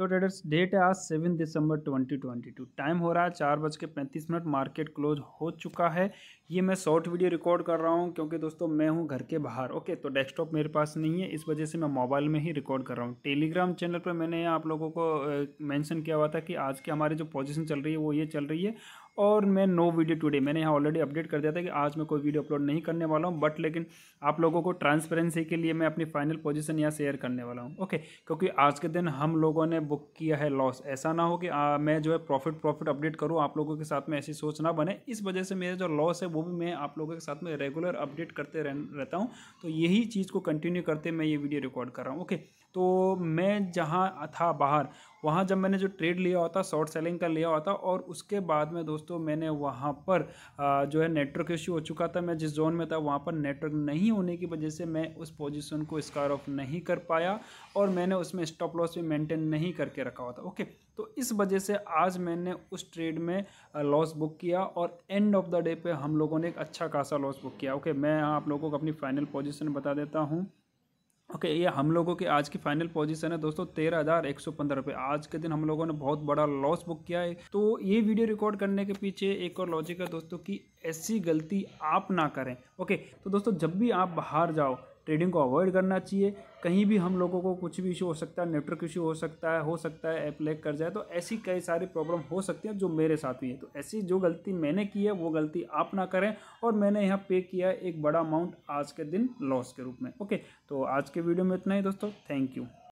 तो traders date है आज सेवन दिसंबर 2022 टाइम हो रहा है चार बज के पैंतीस मिनट मार्केट क्लोज हो चुका है ये मैं शॉर्ट वीडियो रिकॉर्ड कर रहा हूँ क्योंकि दोस्तों मैं हूँ घर के बाहर ओके तो डेस्कटॉप मेरे पास नहीं है इस वजह से मैं मोबाइल में ही रिकॉर्ड कर रहा हूँ टेलीग्राम चैनल पर मैंने आप लोगों को मैंशन किया हुआ था कि आज की हमारी जो पोजिशन चल रही है वो ये चल रही है और मैं नो वीडियो टुडे मैंने यहाँ ऑलरेडी अपडेट कर दिया था कि आज मैं कोई वीडियो अपलोड नहीं करने वाला हूँ बट लेकिन आप लोगों को ट्रांसपेरेंसी के लिए मैं अपनी फाइनल पोजीशन यहाँ शेयर करने वाला हूँ ओके क्योंकि आज के दिन हम लोगों ने बुक किया है लॉस ऐसा ना हो कि आ, मैं जो है प्रॉफिट प्रॉफिट अपडेट करूँ आप लोगों के साथ में ऐसी सोच ना बने इस वजह से मेरा जो लॉस है वो भी मैं आप लोगों के साथ में रेगुलर अपडेट करते रहता हूँ तो यही चीज़ को कंटिन्यू करते मैं ये वीडियो रिकॉर्ड कर रहा हूँ ओके तो मैं जहाँ था बाहर वहाँ जब मैंने जो ट्रेड लिया होता शॉर्ट सेलिंग का लिया होता और उसके बाद में दोस्तों मैंने वहाँ पर जो है नेटवर्क इश्यू हो चुका था मैं जिस जोन में था वहाँ पर नेटवर्क नहीं होने की वजह से मैं उस पोजीशन को स्कार ऑफ नहीं कर पाया और मैंने उसमें स्टॉप लॉस भी मेंटेन नहीं करके रखा हुआ था ओके तो इस वजह से आज मैंने उस ट्रेड में लॉस बुक किया और एंड ऑफ द डे पर हम लोगों ने एक अच्छा खासा लॉस बुक किया ओके मैं आप लोगों को अपनी फाइनल पोजिशन बता देता हूँ ओके okay, ये हम लोगों की आज की फाइनल पोजीशन है दोस्तों तेरह हज़ार एक सौ पंद्रह रुपये आज के दिन हम लोगों ने बहुत बड़ा लॉस बुक किया है तो ये वीडियो रिकॉर्ड करने के पीछे एक और लॉजिक है दोस्तों कि ऐसी गलती आप ना करें ओके okay, तो दोस्तों जब भी आप बाहर जाओ ट्रेडिंग को अवॉइड करना चाहिए कहीं भी हम लोगों को कुछ भी इशू हो सकता है नेटवर्क इशू हो सकता है हो सकता है ऐप लेक कर जाए तो ऐसी कई सारी प्रॉब्लम हो सकती है जो मेरे साथ हुई है तो ऐसी जो गलती मैंने की है वो गलती आप ना करें और मैंने यहाँ पे किया है एक बड़ा अमाउंट आज के दिन लॉस के रूप में ओके तो आज के वीडियो में इतना ही दोस्तों थैंक यू